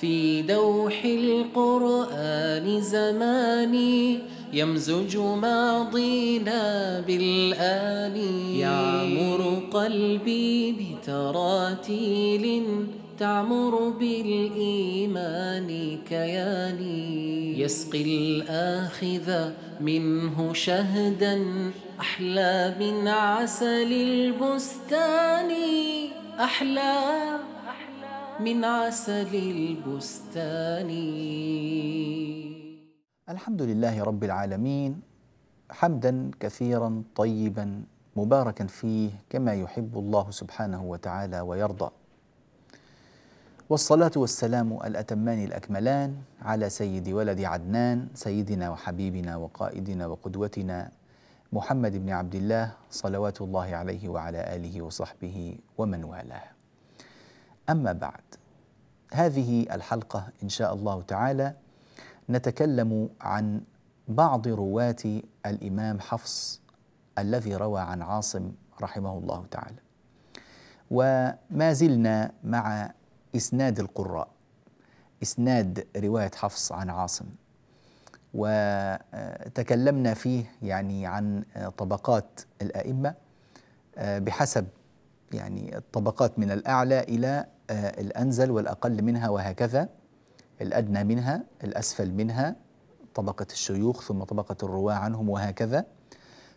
في دوح القرآن زماني يمزج ماضينا بالان يعمر قلبي بتراتيل تعمر بالإيمان كياني يسقي الآخذ منه شهدا أحلى من عسل البستان أحلى من عسل البستان الحمد لله رب العالمين حمدا كثيرا طيبا مباركا فيه كما يحب الله سبحانه وتعالى ويرضى والصلاة والسلام الأتمان الأكملان على سيد ولد عدنان سيدنا وحبيبنا وقائدنا وقدوتنا محمد بن عبد الله صلوات الله عليه وعلى آله وصحبه ومن والاه اما بعد هذه الحلقه ان شاء الله تعالى نتكلم عن بعض رواه الامام حفص الذي روى عن عاصم رحمه الله تعالى وما زلنا مع اسناد القراء اسناد روايه حفص عن عاصم وتكلمنا فيه يعني عن طبقات الائمه بحسب يعني الطبقات من الاعلى الى آه، الأنزل والأقل منها وهكذا الأدنى منها الأسفل منها طبقة الشيوخ ثم طبقة الرواة عنهم وهكذا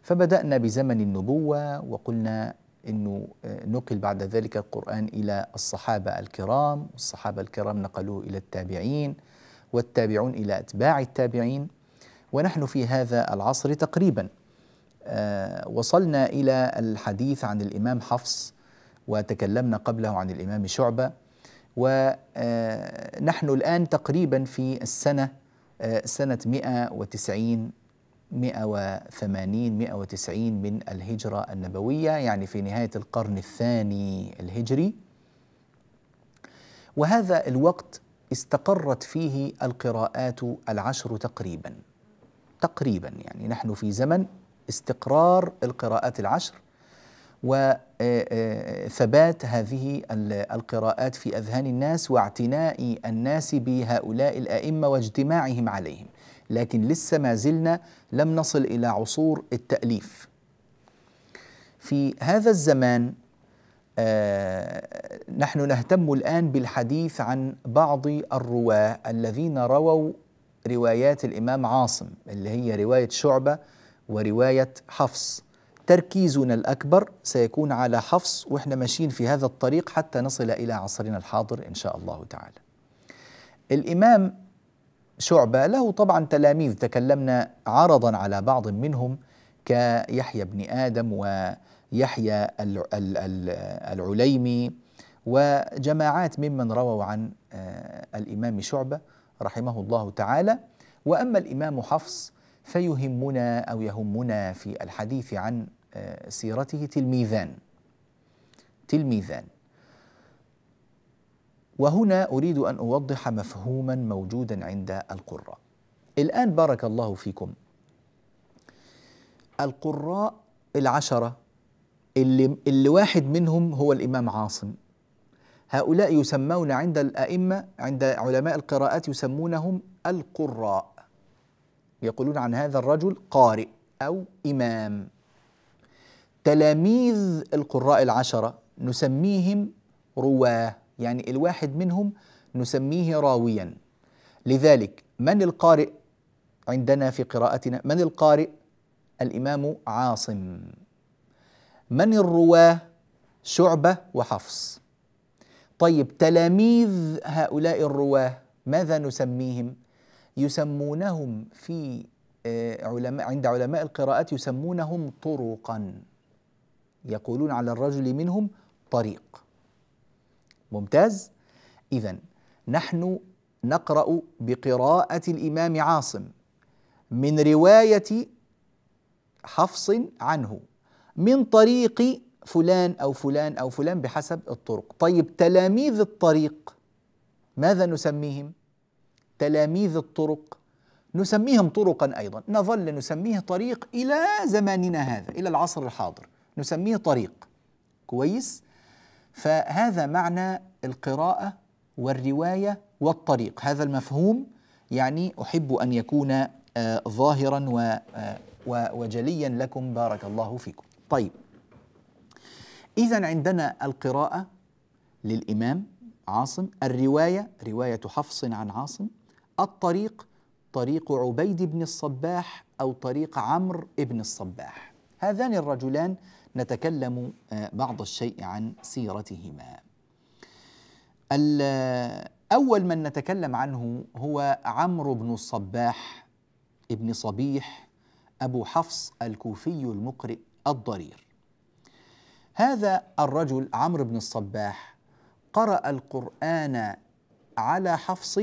فبدأنا بزمن النبوة وقلنا أنه آه، نقل بعد ذلك القرآن إلى الصحابة الكرام والصحابة الكرام نقلوه إلى التابعين والتابعون إلى أتباع التابعين ونحن في هذا العصر تقريبا آه، وصلنا إلى الحديث عن الإمام حفص وتكلمنا قبله عن الإمام شعبة ونحن آه، الآن تقريبا في السنة آه، سنة 190 180 190 من الهجرة النبوية يعني في نهاية القرن الثاني الهجري وهذا الوقت استقرت فيه القراءات العشر تقريبا تقريبا يعني نحن في زمن استقرار القراءات العشر وثبات هذه القراءات في اذهان الناس واعتناء الناس بهؤلاء الائمه واجتماعهم عليهم لكن لسه ما زلنا لم نصل الى عصور التاليف في هذا الزمان آه نحن نهتم الان بالحديث عن بعض الرواه الذين رووا روايات الامام عاصم اللي هي روايه شعبه وروايه حفص تركيزنا الأكبر سيكون على حفص وإحنا ماشيين في هذا الطريق حتى نصل إلى عصرنا الحاضر إن شاء الله تعالى الإمام شعبة له طبعا تلاميذ تكلمنا عرضا على بعض منهم كيحيى بن آدم ويحيى العليمي وجماعات ممن رووا عن آه، الإمام شعبة رحمه الله تعالى وأما الإمام حفص فيهمنا أو يهمنا في الحديث عن سيرته تلميذان تلميذان وهنا أريد أن أوضح مفهوما موجودا عند القراء الآن بارك الله فيكم القراء العشرة اللي, اللي واحد منهم هو الإمام عاصم هؤلاء يسمون عند الأئمة عند علماء القراءات يسمونهم القراء يقولون عن هذا الرجل قارئ أو إمام تلاميذ القراء العشرة نسميهم رواه يعني الواحد منهم نسميه راويا لذلك من القارئ عندنا في قراءتنا من القارئ الإمام عاصم من الرواه شعبة وحفص طيب تلاميذ هؤلاء الرواه ماذا نسميهم يسمونهم في آه، علماء عند علماء القراءات يسمونهم طرقا يقولون على الرجل منهم طريق ممتاز اذا نحن نقرا بقراءه الامام عاصم من روايه حفص عنه من طريق فلان او فلان او فلان بحسب الطرق طيب تلاميذ الطريق ماذا نسميهم تلاميذ الطرق نسميهم طرقا ايضا نظل نسميه طريق الى زماننا هذا الى العصر الحاضر نسميه طريق كويس فهذا معنى القراءه والروايه والطريق هذا المفهوم يعني احب ان يكون آه ظاهرا و آه وجليا لكم بارك الله فيكم طيب اذا عندنا القراءه للامام عاصم الروايه روايه حفص عن عاصم الطريق طريق عبيد بن الصباح او طريق عمرو بن الصباح هذان الرجلان نتكلم آه، بعض الشيء عن سيرتهما آه، أول من نتكلم عنه هو عمرو بن الصباح ابن صبيح أبو حفص الكوفي المقرئ الضرير هذا الرجل عمرو بن الصباح قرأ القرآن على حفص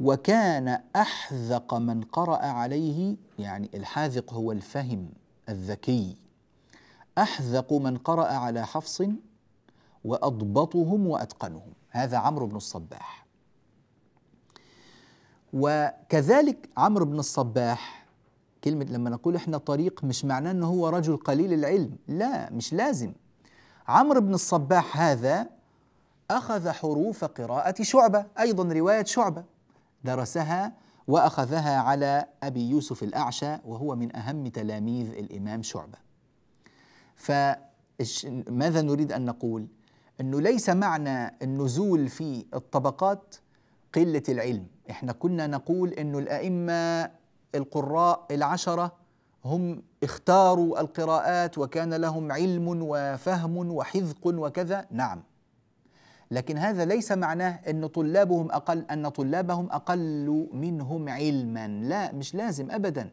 وكان أحذق من قرأ عليه يعني الحاذق هو الفهم الذكي أحذق من قرأ على حفص وأضبطهم وأتقنهم هذا عمرو بن الصباح وكذلك عمرو بن الصباح كلمة لما نقول احنا طريق مش معناه انه هو رجل قليل العلم لا مش لازم عمرو بن الصباح هذا أخذ حروف قراءة شعبة أيضا رواية شعبة درسها وأخذها على أبي يوسف الأعشى وهو من أهم تلاميذ الإمام شعبة فماذا نريد أن نقول؟ أنه ليس معنى النزول في الطبقات قلة العلم إحنا كنا نقول أنه الأئمة القراء العشرة هم اختاروا القراءات وكان لهم علم وفهم وحذق وكذا نعم لكن هذا ليس معناه ان طلابهم اقل ان طلابهم اقل منهم علما لا مش لازم ابدا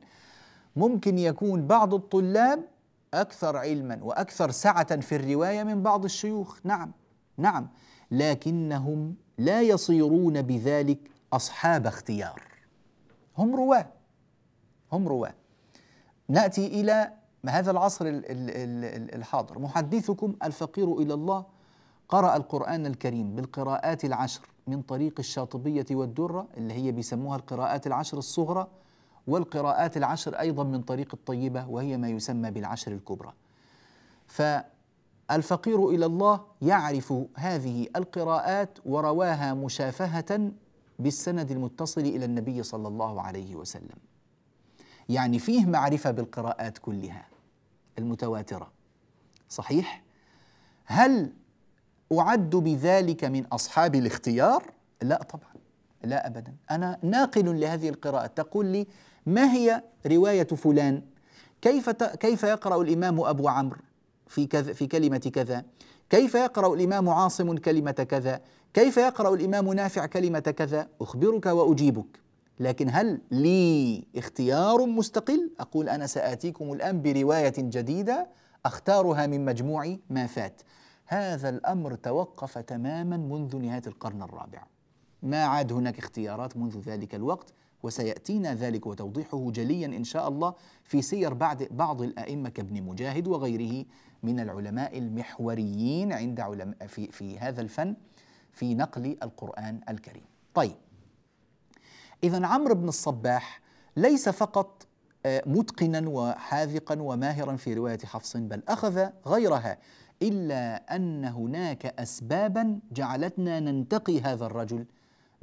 ممكن يكون بعض الطلاب أكثر علما وأكثر سعة في الرواية من بعض الشيوخ نعم نعم لكنهم لا يصيرون بذلك أصحاب اختيار هم رواة هم رواة نأتي إلى هذا العصر الحاضر محدثكم الفقير إلى الله قرأ القرآن الكريم بالقراءات العشر من طريق الشاطبية والدرة اللي هي بيسموها القراءات العشر الصغرى والقراءات العشر أيضا من طريق الطيبة وهي ما يسمى بالعشر الكبرى فالفقير إلى الله يعرف هذه القراءات ورواها مشافهة بالسند المتصل إلى النبي صلى الله عليه وسلم يعني فيه معرفة بالقراءات كلها المتواترة صحيح؟ هل أعد بذلك من أصحاب الاختيار؟ لا طبعا لا أبدا أنا ناقل لهذه القراءة تقول لي ما هي رواية فلان كيف كيف يقرأ الإمام أبو عمرو في كذا في كلمة كذا كيف يقرأ الإمام عاصم كلمة كذا كيف يقرأ الإمام نافع كلمة كذا أخبرك وأجيبك لكن هل لي اختيار مستقل أقول أنا سآتيكم الآن برواية جديدة أختارها من مجموع ما فات هذا الأمر توقف تماما منذ نهاية القرن الرابع ما عاد هناك اختيارات منذ ذلك الوقت وسيأتينا ذلك وتوضيحه جليا إن شاء الله في سير بعد بعض الأئمة كابن مجاهد وغيره من العلماء المحوريين عند علماء في, في هذا الفن في نقل القرآن الكريم طيب إذا عمرو بن الصباح ليس فقط آه، متقنا وحاذقا وماهرا في رواية حفص بل أخذ غيرها إلا أن هناك أسبابا جعلتنا ننتقي هذا الرجل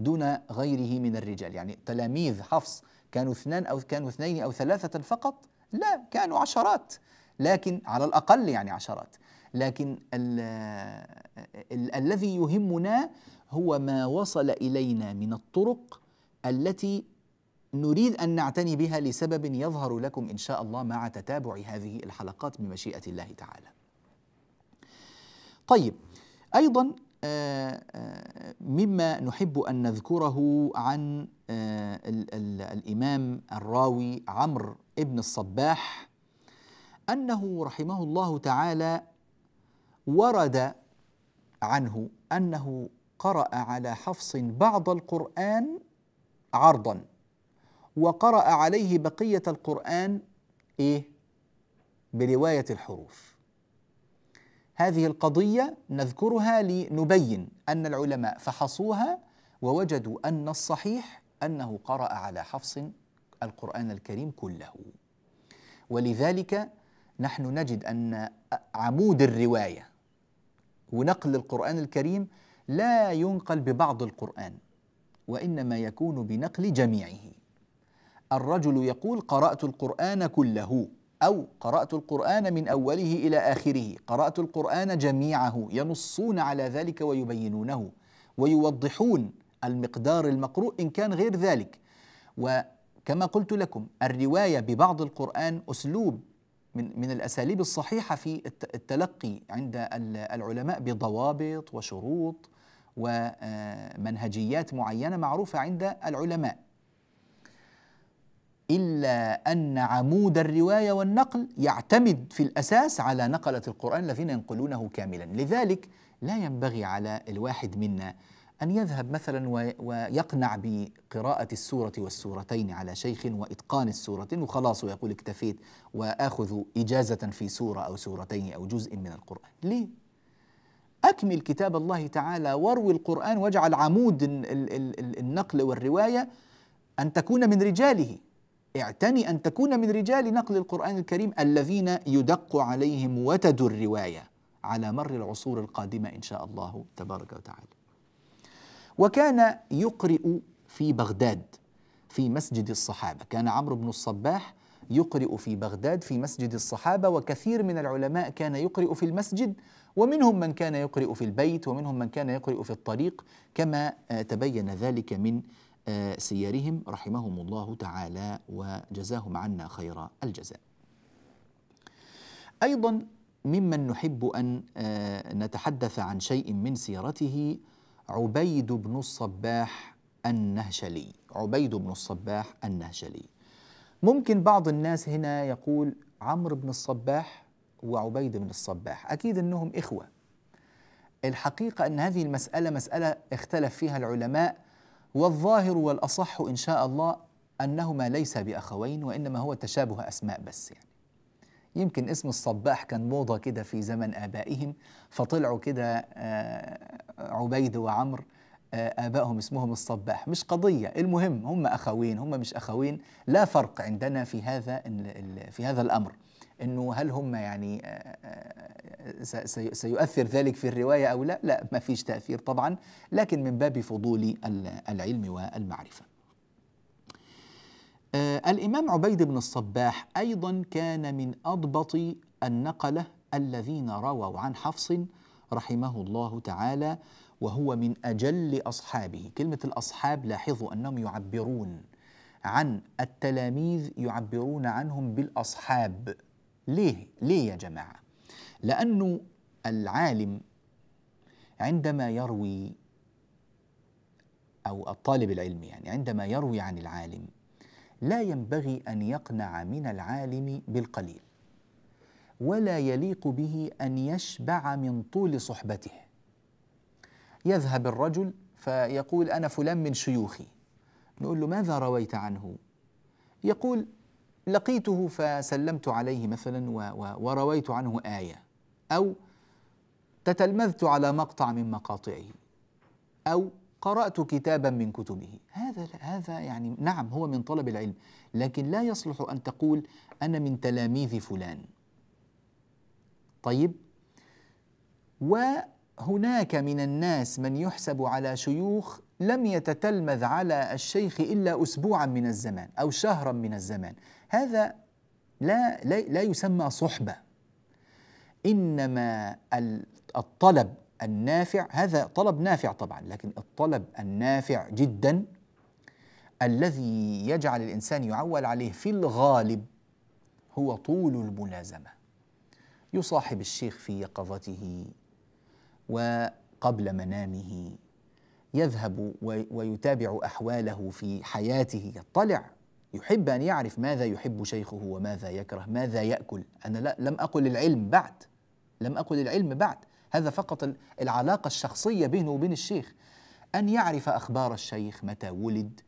دون غيره من الرجال يعني تلاميذ حفص كانوا اثنان أو كانوا اثنين أو ثلاثة فقط لا كانوا عشرات لكن على الأقل يعني عشرات لكن الـ آه، الـ الذي يهمنا هو ما وصل إلينا من الطرق التي نريد أن نعتني بها لسبب يظهر لكم إن شاء الله مع تتابع هذه الحلقات بمشيئة الله تعالى طيب أيضا مما نحب أن نذكره عن آه، الإمام الراوي عمرو ابن الصباح أنه رحمه الله تعالى ورد عنه أنه قرأ على حفص بعض القرآن عرضا وقرأ عليه بقية القرآن إيه برواية الحروف هذه القضية نذكرها لنبين أن العلماء فحصوها ووجدوا أن الصحيح أنه قرأ على حفص القرآن الكريم كله ولذلك نحن نجد أن عمود الرواية ونقل القرآن الكريم لا ينقل ببعض القرآن وإنما يكون بنقل جميعه الرجل يقول قرأت القرآن كله أو قرأت القرآن من أوله إلى آخره قرأت القرآن جميعه ينصون على ذلك ويبينونه ويوضحون المقدار المقروء إن كان غير ذلك وكما قلت لكم الرواية ببعض القرآن أسلوب من من الأساليب الصحيحة في التلقي عند العلماء بضوابط وشروط ومنهجيات آه، معينة معروفة عند العلماء إلا أن عمود الرواية والنقل يعتمد في الأساس على نقلة القرآن الذين ينقلونه كاملا لذلك لا ينبغي على الواحد منا أن يذهب مثلا ويقنع بقراءة السورة والسورتين على شيخ وإتقان السورة وخلاص ويقول اكتفيت وآخذ إجازة في سورة أو سورتين أو جزء من القرآن ليه؟ أكمل كتاب الله تعالى واروي القرآن واجعل عمود النقل والرواية أن تكون من رجاله اعتني أن تكون من رجال نقل القرآن الكريم الذين يدق عليهم وتد الرواية على مر العصور القادمة إن شاء الله تبارك وتعالى وكان يقرئ في بغداد في مسجد الصحابة كان عمرو بن الصباح يقرئ في بغداد في مسجد الصحابة وكثير من العلماء كان يقرئ في المسجد ومنهم من كان يقرئ في البيت ومنهم من كان يقرئ في الطريق كما آه، تبين ذلك من سيرهم رحمهم الله تعالى وجزاهم عنا خير الجزاء. ايضا ممن نحب ان آه، نتحدث عن شيء من سيرته عبيد بن الصباح النهشلي، عبيد بن الصباح النهشلي. ممكن بعض الناس هنا يقول عمرو بن الصباح وعبيد بن الصباح، اكيد انهم اخوه. الحقيقه ان هذه المساله مساله اختلف فيها العلماء والظاهر والأصح إن شاء الله أنهما ليس بأخوين وإنما هو تشابه أسماء بس يعني يمكن اسم الصباح كان موضة كده في زمن آبائهم فطلعوا كده آه، عبيد وعمر آه، آبائهم اسمهم الصباح مش قضية المهم هم أخوين هم مش أخوين لا فرق عندنا في هذا في هذا الأمر انه هل هم يعني آه، آه، سيؤثر ذلك في الروايه او لا؟ لا ما فيش تاثير طبعا لكن من باب فضول العلم والمعرفه. آه، الامام عبيد بن الصباح ايضا كان من اضبط النقله الذين رووا عن حفص رحمه الله تعالى وهو من اجل اصحابه، كلمه الاصحاب لاحظوا انهم يعبرون عن التلاميذ يعبرون عنهم بالاصحاب ليه؟ ليه يا جماعة؟ لأنه العالم عندما يروي أو الطالب العلمي يعني عندما يروي عن العالم لا ينبغي أن يقنع من العالم بالقليل ولا يليق به أن يشبع من طول صحبته يذهب الرجل فيقول أنا فلان من شيوخي نقول له ماذا رويت عنه يقول لقيته فسلمت عليه مثلا ورويت عنه آية أو تتلمذت على مقطع من مقاطعه أو قرأت كتابا من كتبه هذا هذا يعني نعم هو من طلب العلم لكن لا يصلح أن تقول أنا من تلاميذ فلان طيب وهناك من الناس من يحسب على شيوخ لم يتتلمذ على الشيخ الا اسبوعا من الزمان او شهرا من الزمان هذا لا لا, لا يسمى صحبه انما الطلب النافع هذا طلب نافع طبعا لكن الطلب النافع جدا الذي يجعل الانسان يعول عليه في الغالب هو طول الملازمه يصاحب الشيخ في يقظته وقبل منامه يذهب ويتابع احواله في حياته يطلع يحب ان يعرف ماذا يحب شيخه وماذا يكره ماذا ياكل انا لا لم اقل العلم بعد لم اقل العلم بعد هذا فقط العلاقه الشخصيه بينه وبين الشيخ ان يعرف اخبار الشيخ متى ولد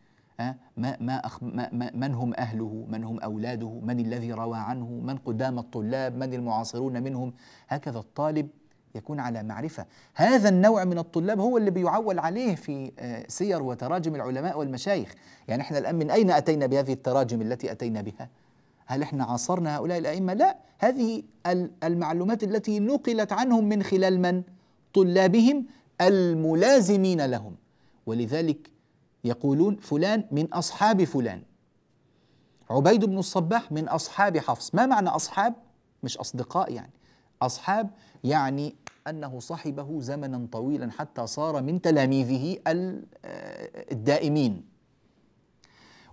ما ما ما من هم اهله من هم اولاده من الذي روى عنه من قدام الطلاب من المعاصرون منهم هكذا الطالب يكون على معرفة هذا النوع من الطلاب هو اللي بيعول عليه في آه، سير وتراجم العلماء والمشايخ يعني احنا الآن من أين أتينا بهذه التراجم التي أتينا بها هل احنا عاصرنا هؤلاء الأئمة لا هذه المعلومات التي نقلت عنهم من خلال من طلابهم الملازمين لهم ولذلك يقولون فلان من أصحاب فلان عبيد بن الصباح من أصحاب حفص ما معنى أصحاب مش أصدقاء يعني أصحاب يعني أنه صحبه زمنا طويلا حتى صار من تلاميذه آه، الدائمين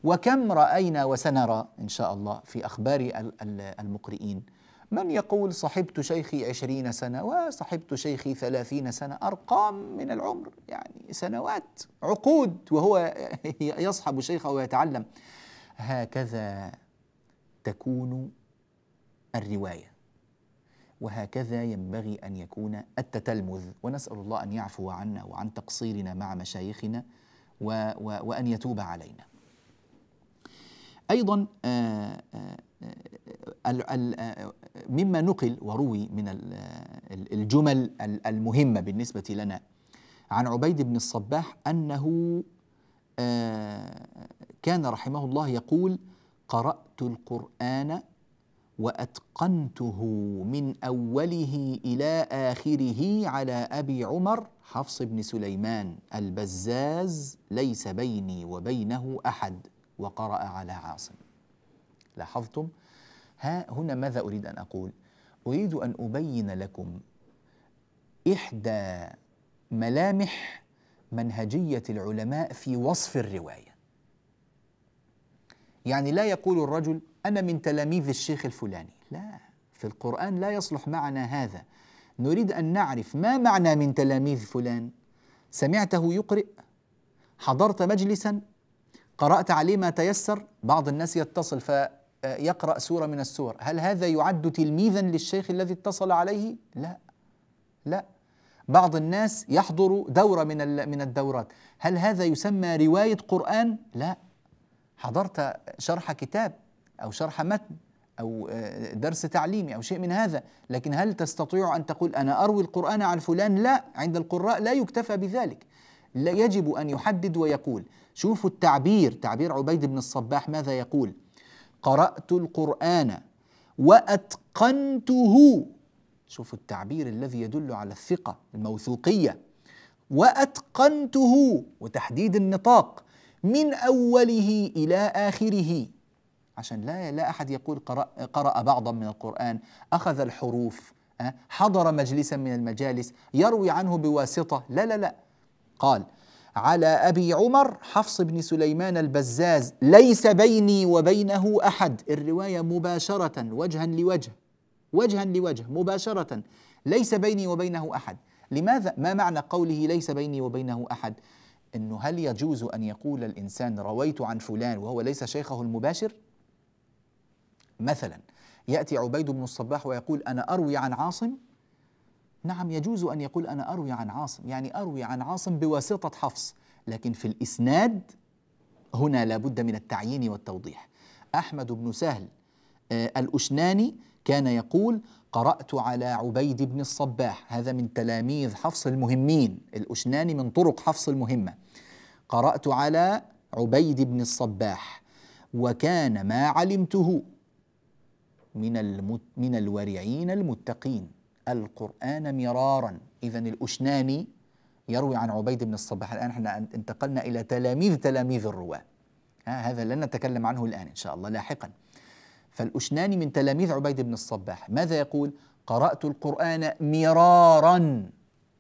وكم رأينا وسنرى إن شاء الله في أخبار المقرئين من يقول صحبت شيخي عشرين سنة وصحبت شيخي ثلاثين سنة أرقام من العمر يعني سنوات عقود وهو يصحب شيخه ويتعلم هكذا تكون الروايه وهكذا ينبغي ان يكون التتلمذ ونسال الله ان يعفو عنا وعن تقصيرنا مع مشايخنا و و وان يتوب علينا. ايضا آه، آه، آه، مما نقل وروي من الجمل المهمه بالنسبه لنا عن عبيد بن الصباح انه كان رحمه الله يقول قرات القران واتقنته من اوله الى اخره على ابي عمر حفص بن سليمان البزاز ليس بيني وبينه احد وقرا على عاصم لاحظتم ها هنا ماذا اريد ان اقول اريد ان ابين لكم احدى ملامح منهجيه العلماء في وصف الروايه يعني لا يقول الرجل أنا من تلاميذ الشيخ الفلاني لا في القرآن لا يصلح معنا هذا نريد أن نعرف ما معنى من تلاميذ فلان سمعته يقرئ حضرت مجلسا قرأت عليه ما تيسر بعض الناس يتصل فيقرأ سورة من السور هل هذا يعد تلميذا للشيخ الذي اتصل عليه؟ لا لا بعض الناس يحضر دورة من من الدورات هل هذا يسمى رواية قرآن؟ لا حضرت شرح كتاب أو شرح متن أو آه، درس تعليمي أو شيء من هذا لكن هل تستطيع أن تقول أنا أروي القرآن عن فلان لا عند القراء لا يكتفى بذلك لا يجب أن يحدد ويقول شوفوا التعبير تعبير عبيد بن الصباح ماذا يقول قرأت القرآن وأتقنته شوفوا التعبير الذي يدل على الثقة الموثوقية وأتقنته وتحديد النطاق من أوله إلى آخره عشان لا لا أحد يقول قرأ, قرأ بعضا من القرآن أخذ الحروف آه، حضر مجلسا من المجالس يروي عنه بواسطة لا لا لا قال على أبي عمر حفص بن سليمان البزاز ليس بيني وبينه أحد الرواية مباشرة وجها لوجه وجها لوجه مباشرة ليس بيني وبينه أحد لماذا ما معنى قوله ليس بيني وبينه أحد أنه هل يجوز أن يقول الإنسان رويت عن فلان وهو ليس شيخه المباشر مثلا يأتي عبيد بن الصباح ويقول أنا أروي عن عاصم نعم يجوز أن يقول أنا أروي عن عاصم يعني أروي عن عاصم بواسطة حفص لكن في الإسناد هنا لابد من التعيين والتوضيح أحمد بن سهل آه، الأشناني كان يقول قرأت على عبيد بن الصباح هذا من تلاميذ حفص المهمين الأشناني من طرق حفص المهمة قرأت على عبيد بن الصباح وكان ما علمته من المت من الورعين المتقين القرآن مرارا إذا الأشناني يروي عن عبيد بن الصباح الآن احنا انتقلنا إلى تلاميذ تلاميذ الرواة هذا لن نتكلم عنه الآن إن شاء الله لاحقا فالأشناني من تلاميذ عبيد بن الصباح ماذا يقول قرأت القرآن مرارا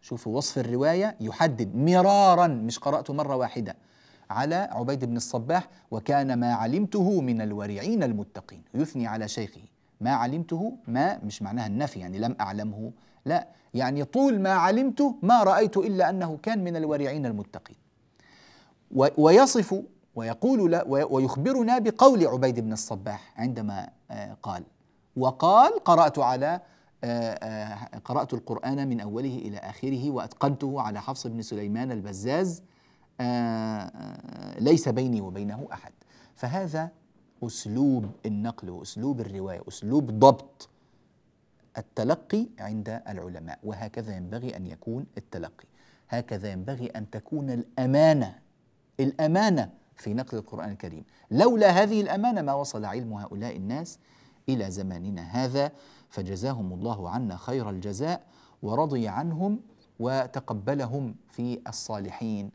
شوفوا وصف الرواية يحدد مرارا مش قرأته مرة واحدة على عبيد بن الصباح وكان ما علمته من الورعين المتقين يثني على شيخه ما علمته ما مش معناها النفي يعني لم أعلمه لا يعني طول ما علمته ما رأيت إلا أنه كان من الورعين المتقين ويصف ويقول لا ويخبرنا بقول عبيد بن الصباح عندما آه، قال وقال قرأت على آه، آه، قرأت القرآن من أوله إلى آخره وأتقنته على حفص بن سليمان البزاز ليس بيني وبينه أحد فهذا أسلوب النقل وأسلوب الرواية أسلوب ضبط التلقي عند العلماء وهكذا ينبغي أن يكون التلقي هكذا ينبغي أن تكون الأمانة الأمانة في نقل القرآن الكريم لولا هذه الأمانة ما وصل علم هؤلاء الناس إلى زماننا هذا فجزاهم الله عنا خير الجزاء ورضي عنهم وتقبلهم في الصالحين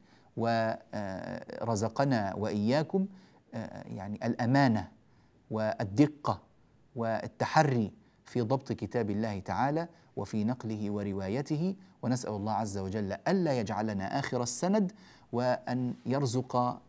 ورزقنا آه، وإياكم آه، يعني الامانه والدقه والتحري في ضبط كتاب الله تعالى وفي نقله وروايته ونسال الله عز وجل الا يجعلنا اخر السند وان يرزق آه،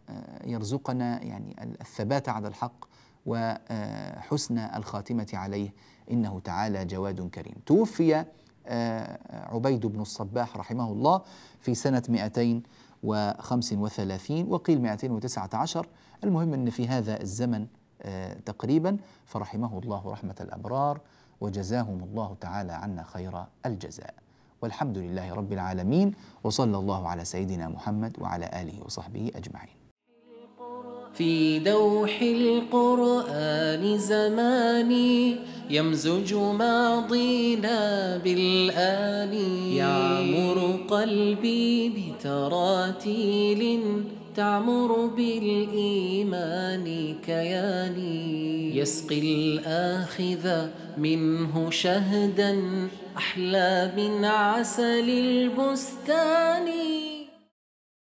يرزقنا يعني الثبات على الحق وحسن الخاتمه عليه انه تعالى جواد كريم توفي آه، عبيد بن الصباح رحمه الله في سنه 235 وقيل 219 المهم أن في هذا الزمن آه، تقريبا فرحمه الله رحمة الأبرار وجزاهم الله تعالى عنا خير الجزاء والحمد لله رب العالمين وصلى الله على سيدنا محمد وعلى آله وصحبه أجمعين في دوح القرآن زماني يمزج ماضينا بالآن يعمر قلبي بتراتيل تَعْمُرُ بِالْإِيمَانِ كَيَانِي يَسْقِي الْآخِذَ مِنْهُ شَهْدًا أَحْلَى من عسل الْبُسْتَانِ